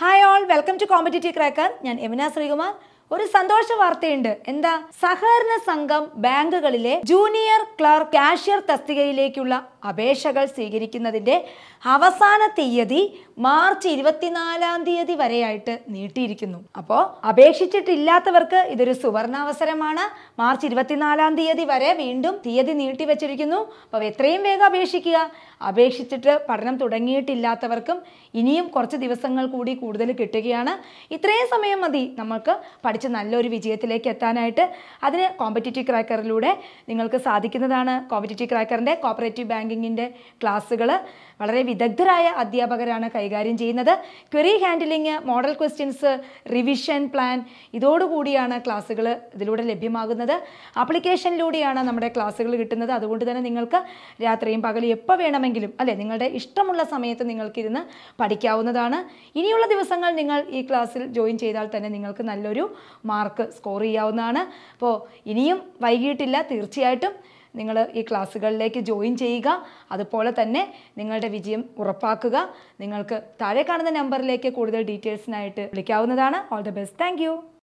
hi all welcome to competitive cracker ഞാൻ യമുന ശ്രീകുമാർ ഒരു സന്തോഷ വാർത്തയുണ്ട് എന്താ സഹകരണ സംഘം ബാങ്കുകളിലെ ജൂനിയർ ക്ലർക്ക് കാഷ്യർ തസ്തികയിലേക്കുള്ള അപേക്ഷകൾ സ്വീകരിക്കുന്നതിൻ്റെ അവസാന തീയതി മാർച്ച് ഇരുപത്തിനാലാം തീയതി വരെയായിട്ട് നീട്ടിയിരിക്കുന്നു അപ്പോൾ അപേക്ഷിച്ചിട്ടില്ലാത്തവർക്ക് ഇതൊരു സുവർണാവസരമാണ് മാർച്ച് ഇരുപത്തിനാലാം തീയതി വരെ വീണ്ടും തീയതി നീട്ടി വെച്ചിരിക്കുന്നു അപ്പോൾ എത്രയും വേഗം അപേക്ഷിക്കുക അപേക്ഷിച്ചിട്ട് പഠനം തുടങ്ങിയിട്ടില്ലാത്തവർക്കും ഇനിയും കുറച്ച് ദിവസങ്ങൾ കൂടി കൂടുതൽ കിട്ടുകയാണ് ഇത്രയും സമയം മതി നമുക്ക് പഠിച്ച് നല്ലൊരു വിജയത്തിലേക്ക് എത്താനായിട്ട് അതിന് കോമ്പറ്റേറ്റീവ് ക്രാക്കറിലൂടെ നിങ്ങൾക്ക് സാധിക്കുന്നതാണ് കോമ്പറ്റേറ്റീവ് ക്രാക്കറിൻ്റെ കോപ്പറേറ്റീവ് ബാങ്കിങ്ങിൻ്റെ ക്ലാസ്സുകൾ വളരെ വിദഗ്ധരായ അധ്യാപകരാണ് കൈകാര്യം ചെയ്യുന്നത് query handling model questions revision plan ഇതോടുകൂടിയാണ് ക്ലാസ്സുകൾ ഇതിലൂടെ ലഭ്യമാകുന്നത് ആപ്ലിക്കേഷനിലൂടെയാണ് നമ്മുടെ ക്ലാസ്സുകൾ കിട്ടുന്നത് അതുകൊണ്ട് തന്നെ നിങ്ങൾക്ക് രാത്രിയും പകലും എപ്പോൾ വേണമെങ്കിൽ ആണെങ്കിലും അല്ലേ നിങ്ങളുടെ ഇഷ്ടമുള്ള സമയത്ത് നിങ്ങൾക്കിരുന്ന് പഠിക്കാവുന്നതാണ് ഇനിയുള്ള ദിവസങ്ങൾ നിങ്ങൾ ഈ ക്ലാസ്സിൽ ജോയിൻ ചെയ്താൽ തന്നെ നിങ്ങൾക്ക് നല്ലൊരു മാർക്ക് സ്കോർ ചെയ്യാവുന്നതാണ് അപ്പോൾ ഇനിയും വൈകിട്ടില്ല തീർച്ചയായിട്ടും നിങ്ങൾ ഈ ക്ലാസ്സുകളിലേക്ക് ജോയിൻ ചെയ്യുക അതുപോലെ തന്നെ നിങ്ങളുടെ വിജയം ഉറപ്പാക്കുക നിങ്ങൾക്ക് താഴെ കാണുന്ന നമ്പറിലേക്ക് കൂടുതൽ ഡീറ്റെയിൽസിനായിട്ട് വിളിക്കാവുന്നതാണ് ഓൾ ദി ബെസ്റ്റ് താങ്ക്